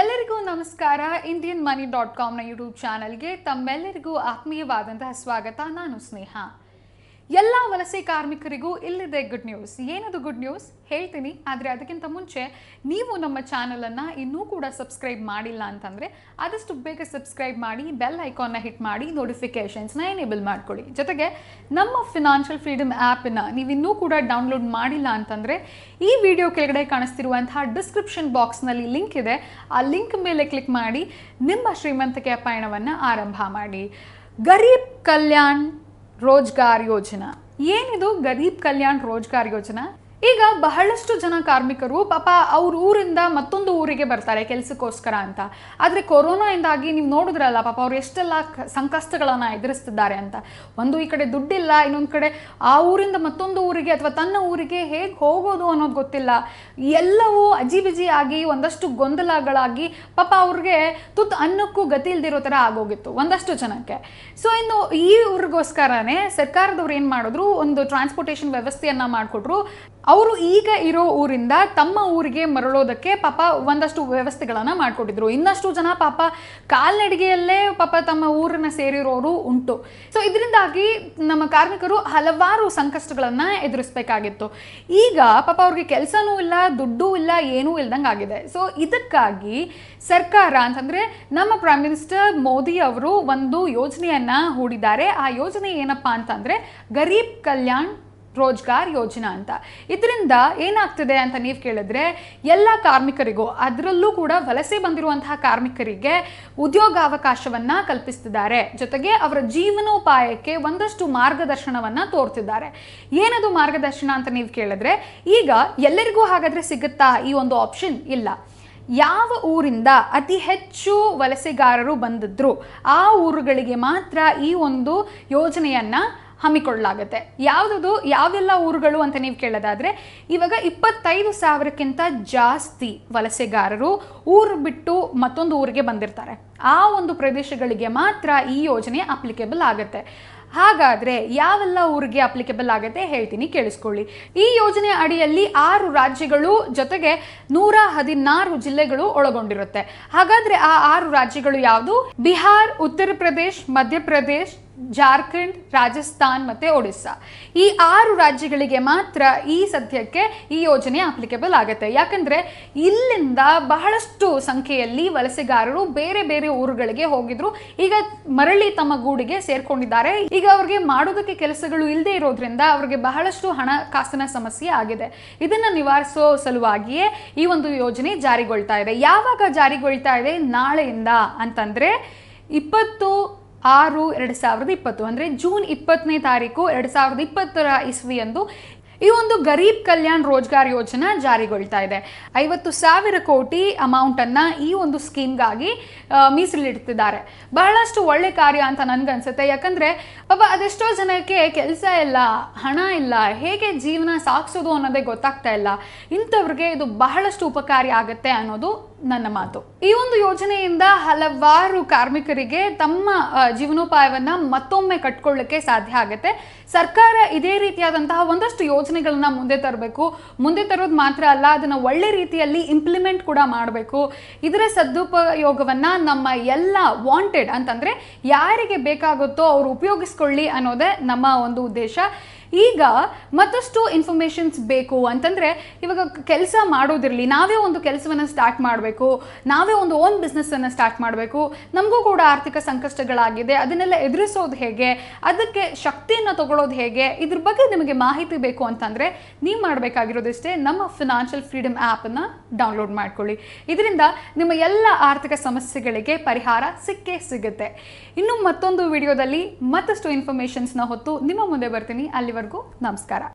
ಎಲ್ಲರಿಗೂ ನಮಸ್ಕಾರ Indian money dot ಕಾಮ್ನ ಯೂಟ್ಯೂಬ್ ಚಾನಲ್ಗೆ ತಮ್ಮೆಲ್ಲರಿಗೂ ಆತ್ಮೀಯವಾದಂತಹ ಸ್ವಾಗತ ನಾನು ಸ್ನೇಹ ಎಲ್ಲ ವಲಸೆ ಕಾರ್ಮಿಕರಿಗೂ ಇಲ್ಲಿದೆ ಗುಡ್ ನ್ಯೂಸ್ ಏನದು ಗುಡ್ ನ್ಯೂಸ್ ಹೇಳ್ತೀನಿ ಆದರೆ ಅದಕ್ಕಿಂತ ಮುಂಚೆ ನೀವು ನಮ್ಮ ಚಾನಲನ್ನು ಇನ್ನೂ ಕೂಡ ಸಬ್ಸ್ಕ್ರೈಬ್ ಮಾಡಿಲ್ಲ ಅಂತಂದರೆ ಆದಷ್ಟು ಬೇಗ ಸಬ್ಸ್ಕ್ರೈಬ್ ಮಾಡಿ ಬೆಲ್ ಐಕಾನ್ನ ಹಿಟ್ ಮಾಡಿ ನೋಟಿಫಿಕೇಷನ್ಸ್ನ ಎನೇಬಲ್ ಮಾಡಿಕೊಡಿ ಜೊತೆಗೆ ನಮ್ಮ ಫಿನಾನ್ಷಿಯಲ್ ಫ್ರೀಡಮ್ ಆ್ಯಪನ್ನು ಇನ್ನೂ ಕೂಡ ಡೌನ್ಲೋಡ್ ಮಾಡಿಲ್ಲ ಅಂತಂದರೆ ಈ ವಿಡಿಯೋ ಕೆಳಗಡೆ ಕಾಣಿಸ್ತಿರುವಂತಹ ಡಿಸ್ಕ್ರಿಪ್ಷನ್ ಬಾಕ್ಸ್ನಲ್ಲಿ ಲಿಂಕ್ ಇದೆ ಆ ಲಿಂಕ್ ಮೇಲೆ ಕ್ಲಿಕ್ ಮಾಡಿ ನಿಮ್ಮ ಶ್ರೀಮಂತಿಕೆಯ ಪಯಣವನ್ನು ಆರಂಭ ಮಾಡಿ ಗರೀಬ್ ಕಲ್ಯಾಣ್ ರೋಜ್ಗಾರ್ ಯೋಜನಾ ಏನಿದು ಗರೀಬ್ ಕಲ್ಯಾಣ್ ರೋಜ್ಗಾರ್ ಯೋಜನಾ ಈಗ ಬಹಳಷ್ಟು ಜನ ಕಾರ್ಮಿಕರು ಪಾಪ ಅವ್ರ ಊರಿಂದ ಮತ್ತೊಂದು ಊರಿಗೆ ಬರ್ತಾರೆ ಕೆಲಸಕ್ಕೋಸ್ಕರ ಅಂತ ಆದರೆ ಇಂದಾಗಿ ನೀವು ನೋಡಿದ್ರಲ್ಲ ಪಾಪ ಅವ್ರು ಎಷ್ಟೆಲ್ಲ ಸಂಕಷ್ಟಗಳನ್ನು ಎದುರಿಸ್ತಿದ್ದಾರೆ ಅಂತ ಒಂದು ಈ ಕಡೆ ದುಡ್ಡಿಲ್ಲ ಇನ್ನೊಂದು ಕಡೆ ಆ ಊರಿಂದ ಮತ್ತೊಂದು ಊರಿಗೆ ಅಥವಾ ತನ್ನ ಊರಿಗೆ ಹೇಗೆ ಹೋಗೋದು ಅನ್ನೋದು ಗೊತ್ತಿಲ್ಲ ಎಲ್ಲವೂ ಅಜಿಬಿಜಿ ಆಗಿ ಒಂದಷ್ಟು ಗೊಂದಲಗಳಾಗಿ ಪಾಪ ಅವ್ರಿಗೆ ತುತ್ತು ಅನ್ನಕ್ಕೂ ಗತಿ ಇಲ್ದಿರೋ ಥರ ಆಗೋಗಿತ್ತು ಒಂದಷ್ಟು ಜನಕ್ಕೆ ಸೊ ಇನ್ನು ಈ ಊರಿಗೋಸ್ಕರನೇ ಸರ್ಕಾರದವ್ರು ಏನು ಮಾಡಿದ್ರು ಒಂದು ಟ್ರಾನ್ಸ್ಪೋರ್ಟೇಷನ್ ವ್ಯವಸ್ಥೆಯನ್ನು ಮಾಡಿಕೊಟ್ರು ಅವರು ಈಗ ಇರೋ ಊರಿಂದ ತಮ್ಮ ಊರಿಗೆ ಮರಳೋದಕ್ಕೆ ಪಾಪ ಒಂದಷ್ಟು ವ್ಯವಸ್ಥೆಗಳನ್ನು ಮಾಡಿಕೊಟ್ಟಿದ್ರು ಇನ್ನಷ್ಟು ಜನ ಪಾಪ ಕಾಲ್ನಡಿಗೆಯಲ್ಲೇ ಪಾಪ ತಮ್ಮ ಊರನ್ನ ಸೇರಿರೋರು ಉಂಟು ಸೊ ಇದರಿಂದಾಗಿ ನಮ್ಮ ಕಾರ್ಮಿಕರು ಹಲವಾರು ಸಂಕಷ್ಟಗಳನ್ನು ಎದುರಿಸಬೇಕಾಗಿತ್ತು ಈಗ ಪಾಪ ಅವ್ರಿಗೆ ಕೆಲಸನೂ ಇಲ್ಲ ದುಡ್ಡು ಇಲ್ಲ ಏನೂ ಇಲ್ದಂಗೆ ಆಗಿದೆ ಸೊ ಇದಕ್ಕಾಗಿ ಸರ್ಕಾರ ಅಂತಂದರೆ ನಮ್ಮ ಪ್ರೈಮ್ ಮಿನಿಸ್ಟರ್ ಮೋದಿ ಅವರು ಒಂದು ಯೋಜನೆಯನ್ನು ಹೂಡಿದ್ದಾರೆ ಆ ಯೋಜನೆ ಏನಪ್ಪಾ ಅಂತಂದರೆ ಗರೀಬ್ ಕಲ್ಯಾಣ್ ರೋಜ್ಗಾರ್ ಯೋಜನಾ ಅಂತ ಇದರಿಂದ ಏನಾಗ್ತಿದೆ ಅಂತ ನೀವು ಕೇಳಿದ್ರೆ ಎಲ್ಲ ಕಾರ್ಮಿಕರಿಗೂ ಅದರಲ್ಲೂ ಕೂಡ ವಲಸೆ ಬಂದಿರುವಂತಹ ಕಾರ್ಮಿಕರಿಗೆ ಉದ್ಯೋಗಾವಕಾಶವನ್ನ ಕಲ್ಪಿಸ್ತಿದ್ದಾರೆ ಜೊತೆಗೆ ಅವರ ಜೀವನೋಪಾಯಕ್ಕೆ ಒಂದಷ್ಟು ಮಾರ್ಗದರ್ಶನವನ್ನ ತೋರ್ತಿದ್ದಾರೆ ಏನದು ಮಾರ್ಗದರ್ಶನ ಅಂತ ನೀವು ಕೇಳಿದ್ರೆ ಈಗ ಎಲ್ಲರಿಗೂ ಹಾಗಾದ್ರೆ ಸಿಗುತ್ತಾ ಈ ಒಂದು ಆಪ್ಷನ್ ಇಲ್ಲ ಯಾವ ಊರಿಂದ ಅತಿ ಹೆಚ್ಚು ವಲಸೆಗಾರರು ಬಂದಿದ್ರು ಆ ಊರುಗಳಿಗೆ ಮಾತ್ರ ಈ ಒಂದು ಯೋಜನೆಯನ್ನ ಹಮ್ಮಿಕೊಳ್ಳಲಾಗುತ್ತೆ ಯಾವುದದು ಯಾವೆಲ್ಲ ಊರುಗಳು ಅಂತ ನೀವು ಕೇಳೋದಾದರೆ ಇವಾಗ ಇಪ್ಪತ್ತೈದು ಸಾವಿರಕ್ಕಿಂತ ಜಾಸ್ತಿ ವಲಸೆಗಾರರು ಊರು ಬಿಟ್ಟು ಮತ್ತೊಂದು ಊರಿಗೆ ಬಂದಿರ್ತಾರೆ ಆ ಒಂದು ಪ್ರದೇಶಗಳಿಗೆ ಮಾತ್ರ ಈ ಯೋಜನೆ ಅಪ್ಲಿಕೇಬಲ್ ಆಗುತ್ತೆ ಹಾಗಾದರೆ ಯಾವೆಲ್ಲ ಊರಿಗೆ ಅಪ್ಲಿಕೇಬಲ್ ಆಗುತ್ತೆ ಹೇಳ್ತೀನಿ ಕೇಳಿಸ್ಕೊಳ್ಳಿ ಈ ಯೋಜನೆ ಅಡಿಯಲ್ಲಿ ಆರು ರಾಜ್ಯಗಳು ಜೊತೆಗೆ ನೂರ ಹದಿನಾರು ಜಿಲ್ಲೆಗಳು ಒಳಗೊಂಡಿರುತ್ತೆ ಹಾಗಾದರೆ ಆ ಆರು ರಾಜ್ಯಗಳು ಯಾವುದು ಬಿಹಾರ್ ಉತ್ತರ ಪ್ರದೇಶ್ ಮಧ್ಯಪ್ರದೇಶ್ ಜಾರ್ಖಂಡ್ ರಾಜಸ್ಥಾನ್ ಮತ್ತು ಒಡಿಸ್ಸಾ ಈ ಆರು ರಾಜ್ಯಗಳಿಗೆ ಮಾತ್ರ ಈ ಸದ್ಯಕ್ಕೆ ಈ ಯೋಜನೆ ಅಪ್ಲಿಕೇಬಲ್ ಆಗುತ್ತೆ ಯಾಕಂದರೆ ಇಲ್ಲಿಂದ ಬಹಳಷ್ಟು ಸಂಖ್ಯೆಯಲ್ಲಿ ವಲಸೆಗಾರರು ಬೇರೆ ಬೇರೆ ಊರುಗಳಿಗೆ ಹೋಗಿದ್ರು ಈಗ ಮರಳಿ ತಮ್ಮ ಗೂಡಿಗೆ ಸೇರ್ಕೊಂಡಿದ್ದಾರೆ ಈಗ ಅವ್ರಿಗೆ ಮಾಡೋದಕ್ಕೆ ಕೆಲಸಗಳು ಇಲ್ಲದೆ ಇರೋದ್ರಿಂದ ಅವ್ರಿಗೆ ಬಹಳಷ್ಟು ಹಣಕಾಸಿನ ಸಮಸ್ಯೆ ಆಗಿದೆ ಇದನ್ನು ನಿವಾರಿಸೋ ಸಲುವಾಗಿಯೇ ಈ ಒಂದು ಯೋಜನೆ ಜಾರಿಗೊಳ್ತಾ ಇದೆ ಯಾವಾಗ ಜಾರಿಗೊಳ್ತಾ ಇದೆ ನಾಳೆಯಿಂದ ಅಂತಂದರೆ ಇಪ್ಪತ್ತು ಆರು ಎರಡು ಸಾವಿರದ ಇಪ್ಪತ್ತು ಅಂದರೆ ಜೂನ್ ಇಪ್ಪತ್ತನೇ ತಾರೀಕು ಎರಡು ಸಾವಿರದ ಇಪ್ಪತ್ತರ ಇಸ್ವಿಯಂದು ಈ ಒಂದು ಗರೀಬ್ ಕಲ್ಯಾಣ್ ರೋಜ್ಗಾರ್ ಯೋಜನಾ ಜಾರಿಗೊಳ್ತಾ ಇದೆ ಐವತ್ತು ಸಾವಿರ ಕೋಟಿ ಅಮೌಂಟನ್ನು ಈ ಒಂದು ಸ್ಕೀಮ್ಗಾಗಿ ಮೀಸಲಿಡ್ತಿದ್ದಾರೆ ಬಹಳಷ್ಟು ಒಳ್ಳೆ ಕಾರ್ಯ ಅಂತ ನನಗನ್ಸುತ್ತೆ ಯಾಕಂದರೆ ಪಾಪ ಅದೆಷ್ಟೋ ಜನಕ್ಕೆ ಕೆಲಸ ಇಲ್ಲ ಹಣ ಇಲ್ಲ ಹೇಗೆ ಜೀವನ ಸಾಗಿಸೋದು ಅನ್ನೋದೇ ಗೊತ್ತಾಗ್ತಾ ಇಲ್ಲ ಇಂಥವ್ರಿಗೆ ಇದು ಬಹಳಷ್ಟು ಉಪಕಾರಿ ಆಗುತ್ತೆ ಅನ್ನೋದು ನನ್ನ ಮಾತು ಈ ಒಂದು ಯೋಜನೆಯಿಂದ ಹಲವಾರು ಕಾರ್ಮಿಕರಿಗೆ ತಮ್ಮ ಜೀವನೋಪಾಯವನ್ನು ಮತ್ತೊಮ್ಮೆ ಕಟ್ಕೊಳ್ಳಕ್ಕೆ ಸಾಧ್ಯ ಆಗುತ್ತೆ ಸರ್ಕಾರ ಇದೇ ರೀತಿಯಾದಂತಹ ಒಂದಷ್ಟು ಯೋಜನೆಗಳನ್ನ ಮುಂದೆ ತರಬೇಕು ಮುಂದೆ ತರೋದು ಮಾತ್ರ ಅಲ್ಲ ಅದನ್ನು ಒಳ್ಳೆ ರೀತಿಯಲ್ಲಿ ಇಂಪ್ಲಿಮೆಂಟ್ ಕೂಡ ಮಾಡಬೇಕು ಇದರ ಸದುಪಯೋಗವನ್ನು ನಮ್ಮ ಎಲ್ಲ ವಾಂಟೆಡ್ ಅಂತಂದರೆ ಯಾರಿಗೆ ಬೇಕಾಗುತ್ತೋ ಅವರು ಉಪಯೋಗಿಸ್ಕೊಳ್ಳಿ ಅನ್ನೋದೇ ನಮ್ಮ ಒಂದು ಉದ್ದೇಶ ಈಗ ಮತ್ತಷ್ಟು ಇನ್ಫಾರ್ಮೇಷನ್ಸ್ ಬೇಕು ಅಂತಂದರೆ ಇವಾಗ ಕೆಲಸ ಮಾಡೋದಿರಲಿ ನಾವೇ ಒಂದು ಕೆಲಸವನ್ನು ಸ್ಟಾರ್ಟ್ ಮಾಡಬೇಕು ನಾವೇ ಒಂದು ಓನ್ ಬಿಸ್ನೆಸ್ಸನ್ನು ಸ್ಟಾರ್ಟ್ ಮಾಡಬೇಕು ನಮಗೂ ಕೂಡ ಆರ್ಥಿಕ ಸಂಕಷ್ಟಗಳಾಗಿದೆ ಅದನ್ನೆಲ್ಲ ಎದುರಿಸೋದು ಹೇಗೆ ಅದಕ್ಕೆ ಶಕ್ತಿಯನ್ನು ತಗೊಳ್ಳೋದು ಹೇಗೆ ಇದ್ರ ಬಗ್ಗೆ ನಿಮಗೆ ಮಾಹಿತಿ ಬೇಕು ಅಂತಂದರೆ ನೀವು ಮಾಡಬೇಕಾಗಿರೋದಿಷ್ಟೇ ನಮ್ಮ ಫಿನಾನ್ಷಿಯಲ್ ಫ್ರೀಡಮ್ ಆ್ಯಪನ್ನು ಡೌನ್ಲೋಡ್ ಮಾಡ್ಕೊಳ್ಳಿ ಇದರಿಂದ ನಿಮ್ಮ ಎಲ್ಲ ಆರ್ಥಿಕ ಸಮಸ್ಯೆಗಳಿಗೆ ಪರಿಹಾರ ಸಿಕ್ಕೇ ಸಿಗುತ್ತೆ ಇನ್ನು ಮತ್ತೊಂದು ವಿಡಿಯೋದಲ್ಲಿ ಮತ್ತಷ್ಟು ಇನ್ಫಾರ್ಮೇಷನ್ಸ್ನ ಹೊತ್ತು ನಿಮ್ಮ ಮುಂದೆ ಬರ್ತೀನಿ ಅಲ್ಲಿ ಅಲ್ಲಿವರೆಗೂ ನಮಸ್ಕಾರ